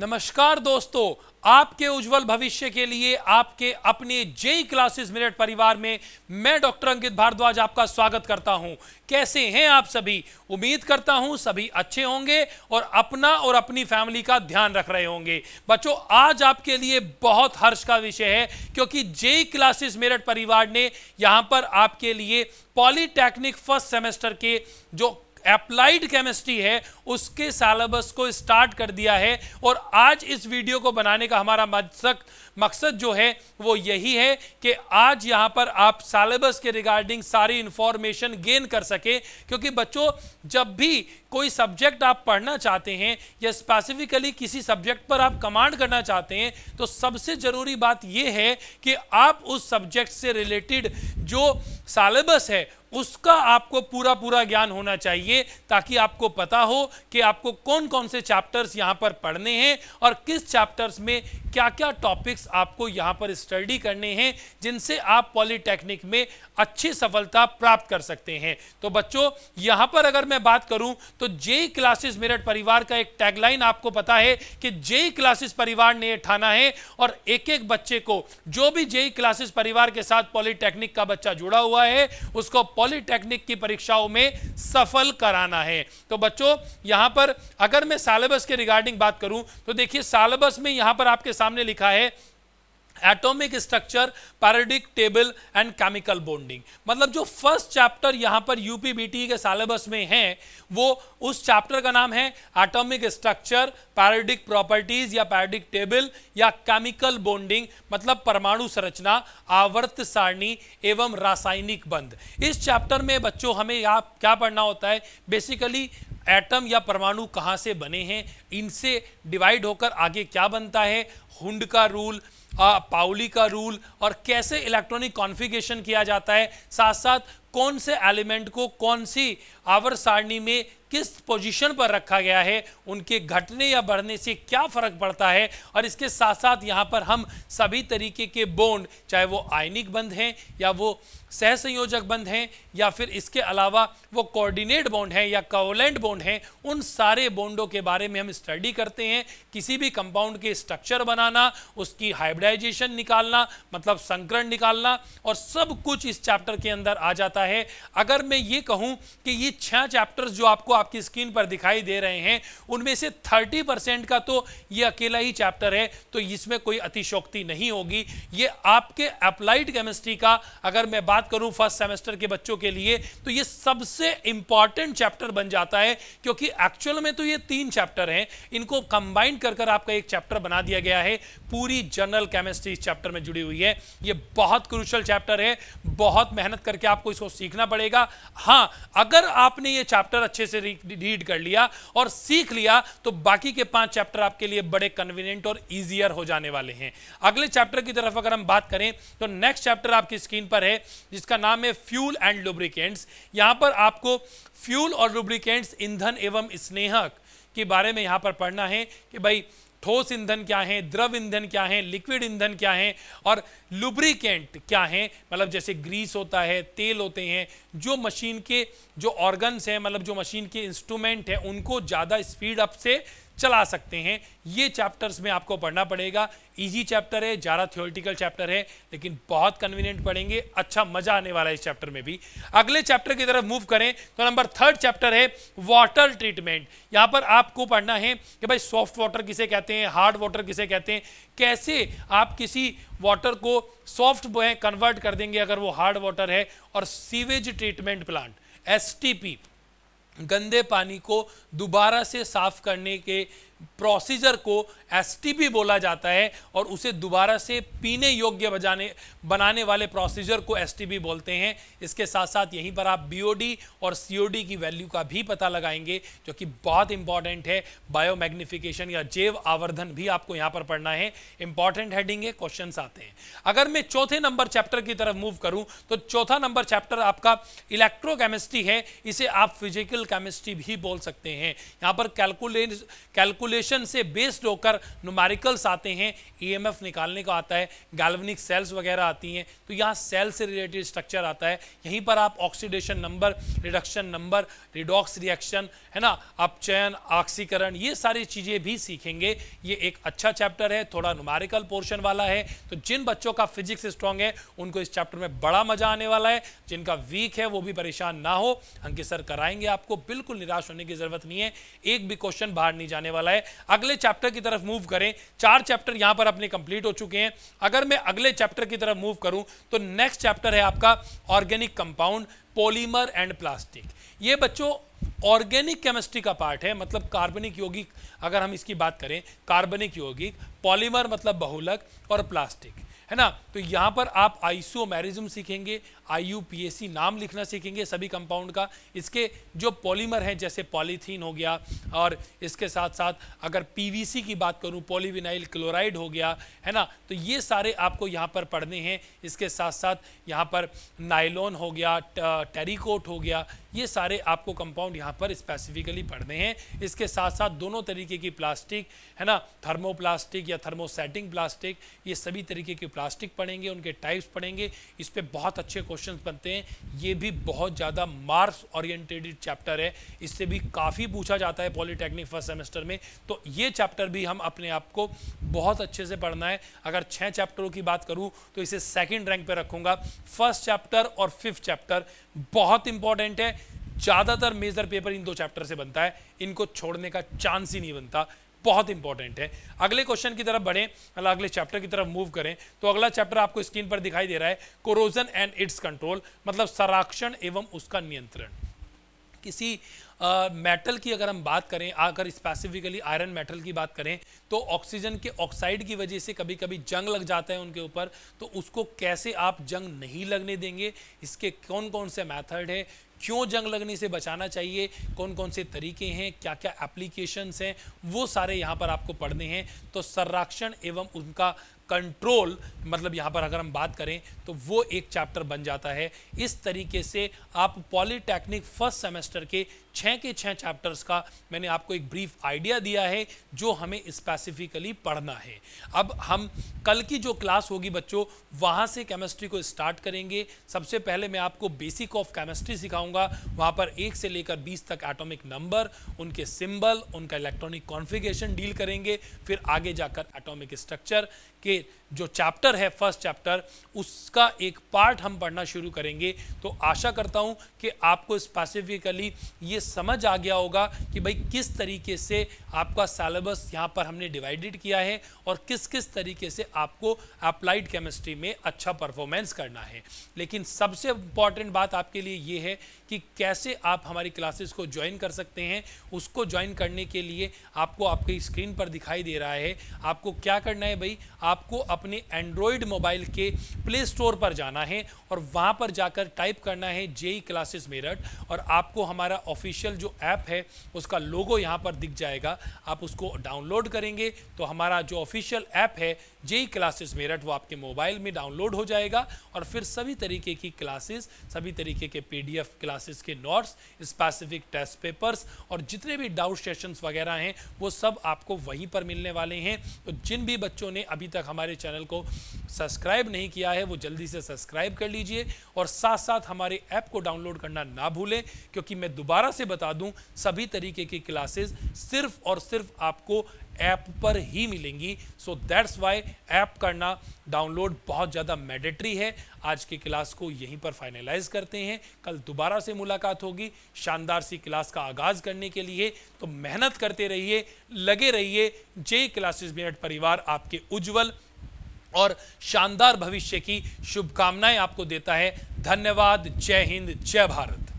नमस्कार दोस्तों आपके उज्जवल भविष्य के लिए आपके अपने जेई क्लासेस मिनट परिवार में मैं डॉक्टर अंकित भारद्वाज आपका स्वागत करता हूं कैसे हैं आप सभी उम्मीद करता हूं सभी अच्छे होंगे और अपना और अपनी फैमिली का ध्यान रख रहे होंगे बच्चों आज आपके लिए बहुत हर्ष का विषय है क्योंकि जेई क्लासेस मेरठ परिवार ने यहां पर आपके लिए पॉलीटेक्निक फर्स्ट सेमेस्टर के जो एप्लाइड केमिस्ट्री है उसके सैलबस को स्टार्ट कर दिया है और आज इस वीडियो को बनाने का हमारा मकसद मकसद जो है वो यही है कि आज यहाँ पर आप सैलबस के रिगार्डिंग सारी इंफॉर्मेशन गेन कर सके क्योंकि बच्चों जब भी कोई सब्जेक्ट आप पढ़ना चाहते हैं या स्पेसिफिकली किसी सब्जेक्ट पर आप कमांड करना चाहते हैं तो सबसे ज़रूरी बात यह है कि आप उस सब्जेक्ट से रिलेटेड जो सालेबस है उसका आपको पूरा पूरा ज्ञान होना चाहिए ताकि आपको पता हो कि आपको कौन कौन से चैप्टर्स यहाँ पर पढ़ने हैं और किस चैप्टर्स में क्या क्या टॉपिक्स आपको यहाँ पर स्टडी करने हैं जिनसे आप पॉलीटेक्निक में अच्छी सफलता प्राप्त कर सकते हैं तो बच्चों यहाँ पर अगर मैं बात करूँ तो जेई क्लासेस मेरठ परिवार का एक टैगलाइन आपको पता है कि जेई क्लासेस परिवार ने ठाना है और एक एक बच्चे को जो भी जेई क्लासेस परिवार के साथ पॉलिटेक्निक का बच्चा जुड़ा हुआ है उसको पॉलिटेक्निक की परीक्षाओं में सफल कराना है तो बच्चों यहां पर अगर मैं सालेबस के रिगार्डिंग बात करूं तो देखिए सालेबस में यहां पर आपके सामने लिखा है atomic structure periodic table and chemical bonding मतलब जो फर्स्ट चैप्टर यहाँ पर यूपीबीटी के सिलेबस में है वो उस चैप्टर का नाम है एटॉमिक स्ट्रक्चर पैराडिक प्रॉपर्टीज या पैराडिक टेबल या केमिकल बॉन्डिंग मतलब परमाणु संरचना आवर्त सारणी एवं रासायनिक बंध इस चैप्टर में बच्चों हमें यहाँ क्या पढ़ना होता है बेसिकली एटम या परमाणु कहाँ से बने हैं इनसे डिवाइड होकर आगे क्या बनता है हुंड का रूल आ, पाउली का रूल और कैसे इलेक्ट्रॉनिक कॉन्फ़िगरेशन किया जाता है साथ साथ कौन से एलिमेंट को कौन सी आवर सारणी में किस पोजीशन पर रखा गया है उनके घटने या बढ़ने से क्या फ़र्क पड़ता है और इसके साथ साथ यहाँ पर हम सभी तरीके के बोंड चाहे वो आयनिक बंद हैं या वो सहसंयोजक बंद हैं या फिर इसके अलावा वो कोऑर्डिनेट बोंड हैं या कोवलेंट बोंड हैं उन सारे बोंडों के बारे में हम स्टडी करते हैं किसी भी कंपाउंड के स्ट्रक्चर बनाना उसकी हाइब्रिडाइजेशन निकालना मतलब संकरण निकालना और सब कुछ इस चैप्टर के अंदर आ जाता है अगर मैं ये कहूँ कि ये छह चैप्टर्स जो आपको आपकी स्क्रीन पर दिखाई दे रहे हैं उनमें से 30 परसेंट का तो ये अकेला ही चैप्टर है तो इसमें कोई अतिशोक्ति नहीं होगी ये आपके अप्लाइड केमिस्ट्री का अगर मैं बात करूं फर्स्ट सेमेस्टर के बच्चों के लिए तो ये सबसे इंपॉर्टेंट चैप्टर बन जाता है क्योंकि एक्चुअल में तो ये तीन चैप्टर हैं इनको कंबाइंड कर कर आपका एक चैप्टर बना दिया गया है पूरी जनरल केमिस्ट्री इस चैप्टर में जुड़ी हुई है ये बहुत क्रूशल चैप्टर है बहुत मेहनत करके आपको इसको सीखना पड़ेगा हाँ अगर आपने ये चैप्टर अच्छे से रीड कर लिया और सीख लिया तो बाकी के पांच चैप्टर आपके लिए बड़े कन्वीनियंट और ईजियर हो जाने वाले हैं अगले चैप्टर की तरफ अगर हम बात करें तो नेक्स्ट चैप्टर आपकी स्क्रीन पर है जिसका नाम है फ्यूल एंड लुब्रिकेंट्स यहाँ पर आपको फ्यूल और लुब्रिकेंट्स ईंधन एवं स्नेहक के बारे में यहाँ पर पढ़ना है कि भाई ठोस ईंधन क्या है द्रव ईंधन क्या है लिक्विड ईंधन क्या है और लुब्रिकेंट क्या है मतलब जैसे ग्रीस होता है तेल होते हैं जो मशीन के जो ऑर्गन्स हैं मतलब जो मशीन के इंस्ट्रूमेंट हैं उनको ज़्यादा स्पीड अप से चला सकते हैं ये चैप्टर्स में आपको पढ़ना पड़ेगा इजी चैप्टर है ज़्यादा थ्योरेटिकल चैप्टर है लेकिन बहुत कन्वीनियंट पढ़ेंगे अच्छा मजा आने वाला है इस चैप्टर में भी अगले चैप्टर की तरफ मूव करें तो नंबर थर्ड चैप्टर है वाटर ट्रीटमेंट यहाँ पर आपको पढ़ना है कि भाई सॉफ्ट वाटर किसे कहते हैं हार्ड वाटर किसे कहते हैं कैसे आप किसी वाटर को सॉफ्ट कन्वर्ट कर देंगे अगर वो हार्ड वाटर है और सीवेज ट्रीटमेंट प्लांट एस गंदे पानी को दोबारा से साफ करने के प्रोसीजर को एसटीपी बोला जाता है और उसे दोबारा से पीने योग्य बजाने बनाने वाले प्रोसीजर को एसटीपी बोलते हैं इसके साथ साथ यहीं पर आप बीओडी और सीओडी की वैल्यू का भी पता लगाएंगे जो कि बहुत इंपॉर्टेंट है बायोमैग्निफिकेशन या जैव आवर्धन भी आपको यहां पर पढ़ना है इंपॉर्टेंट हेडिंग है क्वेश्चन आते हैं अगर मैं चौथे नंबर चैप्टर की तरफ मूव करूँ तो चौथा नंबर चैप्टर आपका इलेक्ट्रोकेमिस्ट्री है इसे आप फिजिकल केमिस्ट्री भी बोल सकते हैं यहाँ पर कैलकुलेट कैलकुलेट कैलकुलेशन से बेस्ड होकर नुमारिकल्स आते हैं ईएमएफ e निकालने का आता है गैल्वनिक सेल्स वगैरह आती हैं तो यहाँ सेल से रिलेटेड स्ट्रक्चर आता है यहीं पर आप oxidation number reduction number redox reaction है ना अपचयन ऑक्सीकरण ये सारी चीज़ें भी सीखेंगे ये एक अच्छा चैप्टर है थोड़ा नुमारिकल पोर्शन वाला है तो जिन बच्चों का फिजिक्स स्ट्रांग है उनको इस चैप्टर में बड़ा मजा आने वाला है जिनका वीक है वो भी परेशान ना हो अंकित सर कराएंगे आपको बिल्कुल निराश होने की जरूरत नहीं है एक भी क्वेश्चन बाहर नहीं जाने वाला है है अगले चैप्टर की तरफ मूव करें चार चैप्टर यहां पर अपने कंप्लीट हो चुके हैं अगर मैं अगले चैप्टर की तरफ मूव करूं तो नेक्स्ट चैप्टर है आपका organic compound polymer and plastic ये बच्चों ऑर्गेनिक केमिस्ट्री का पार्ट है मतलब कार्बनिक यौगिक अगर हम इसकी बात करें कार्बनिक यौगिक पॉलीमर मतलब बहुलक और प्लास्टिक है ना तो यहां पर आप आइसोमेरिज्म सीखेंगे आई नाम लिखना सीखेंगे सभी कंपाउंड का इसके जो पॉलीमर हैं जैसे पॉलीथीन हो गया और इसके साथ साथ अगर पीवीसी की बात करूं पॉलीविनाइल क्लोराइड हो गया है ना तो ये सारे आपको यहाँ पर पढ़ने हैं इसके साथ साथ यहाँ पर नाइलोन हो गया टेरिकोट हो गया ये सारे आपको कंपाउंड यहाँ पर स्पेसिफिकली पढ़ने हैं इसके साथ साथ दोनों तरीके की प्लास्टिक है ना थर्मोप्लास्टिक या थर्मोसेटिंग प्लास्टिक ये सभी तरीके की प्लास्टिक पढ़ेंगे उनके टाइप्स पढ़ेंगे इस पर बहुत अच्छे क्वेश्चन क्वेश्चंस बनते हैं ये भी बहुत ज़्यादा मार्क्स ओरिएंटेड चैप्टर है इससे भी काफ़ी पूछा जाता है पॉलिटेक्निक फर्स्ट सेमेस्टर में तो ये चैप्टर भी हम अपने आप को बहुत अच्छे से पढ़ना है अगर छः चैप्टरों की बात करूँ तो इसे सेकेंड रैंक पर रखूँगा फर्स्ट चैप्टर और फिफ्थ चैप्टर बहुत इंपॉर्टेंट है ज़्यादातर मेजर पेपर इन दो चैप्टर से बनता है इनको छोड़ने का चांस ही नहीं बनता बहुत इंपॉर्टेंट है अगले क्वेश्चन की तरफ बढ़े अगले चैप्टर की तरफ मूव करें तो अगला चैप्टर आपको स्क्रीन पर दिखाई दे रहा है कोरोजन एंड इट्स कंट्रोल मतलब संरक्षण एवं उसका नियंत्रण किसी मेटल की अगर हम बात करें अगर स्पेसिफिकली आयरन मेटल की बात करें तो ऑक्सीजन के ऑक्साइड की वजह से कभी कभी जंग लग जाता है उनके ऊपर तो उसको कैसे आप जंग नहीं लगने देंगे इसके कौन कौन से मैथड है क्यों जंग लगने से बचाना चाहिए कौन कौन से तरीके हैं क्या क्या एप्लीकेशंस हैं वो सारे यहाँ पर आपको पढ़ने हैं तो संरक्षण एवं उनका कंट्रोल मतलब यहाँ पर अगर हम बात करें तो वो एक चैप्टर बन जाता है इस तरीके से आप पॉलीटेक्निक फर्स्ट सेमेस्टर के छः के छः चैप्टर्स का मैंने आपको एक ब्रीफ आइडिया दिया है जो हमें स्पेसिफिकली पढ़ना है अब हम कल की जो क्लास होगी बच्चों वहाँ से केमिस्ट्री को स्टार्ट करेंगे सबसे पहले मैं आपको बेसिक ऑफ केमिस्ट्री सिखाऊंगा वहाँ पर एक से लेकर बीस तक एटॉमिक नंबर उनके सिंबल उनका इलेक्ट्रॉनिक कॉन्फ़िगरेशन डील करेंगे फिर आगे जाकर एटॉमिक स्ट्रक्चर के जो चैप्टर है फर्स्ट चैप्टर उसका एक पार्ट हम पढ़ना शुरू करेंगे तो आशा करता हूँ कि आपको स्पेसिफिकली ये समझ आ गया होगा कि भाई किस तरीके से आपका सेलेबस यहाँ पर हमने डिवाइडेड किया है और किस किस तरीके से आपको अप्लाइड केमिस्ट्री में अच्छा परफॉर्मेंस करना है लेकिन सबसे इम्पॉर्टेंट बात आपके लिए ये है कि कैसे आप हमारी क्लासेस को ज्वाइन कर सकते हैं उसको ज्वाइन करने के लिए आपको आपकी स्क्रीन पर दिखाई दे रहा है आपको क्या करना है भाई आपको अप अपने एंड्रॉयड मोबाइल के प्ले स्टोर पर जाना है और वहाँ पर जाकर टाइप करना है जेई क्लासेस मेरठ और आपको हमारा ऑफिशियल जो ऐप है उसका लोगो यहाँ पर दिख जाएगा आप उसको डाउनलोड करेंगे तो हमारा जो ऑफिशियल ऐप है जेई क्लासेस मेरठ वो आपके मोबाइल में डाउनलोड हो जाएगा और फिर सभी तरीके की क्लासेस सभी तरीके के पीडीएफ क्लासेस के नोट्स स्पेसिफिक टेस्ट पेपर्स और जितने भी डाउट सेशंस वगैरह हैं वो सब आपको वहीं पर मिलने वाले हैं तो जिन भी बच्चों ने अभी तक हमारे चैनल को सब्सक्राइब नहीं किया है वो जल्दी से सब्सक्राइब कर लीजिए और साथ साथ हमारे ऐप को डाउनलोड करना ना भूलें क्योंकि मैं दोबारा से बता दूँ सभी तरीके की क्लासेस सिर्फ और सिर्फ आपको ऐप पर ही मिलेंगी सो दैट्स वाई ऐप करना डाउनलोड बहुत ज़्यादा मैडेटरी है आज की क्लास को यहीं पर फाइनलाइज करते हैं कल दोबारा से मुलाकात होगी शानदार सी क्लास का आगाज़ करने के लिए तो मेहनत करते रहिए लगे रहिए जे क्लासेस मिनट परिवार आपके उज्जवल और शानदार भविष्य की शुभकामनाएं आपको देता है धन्यवाद जय हिंद जय भारत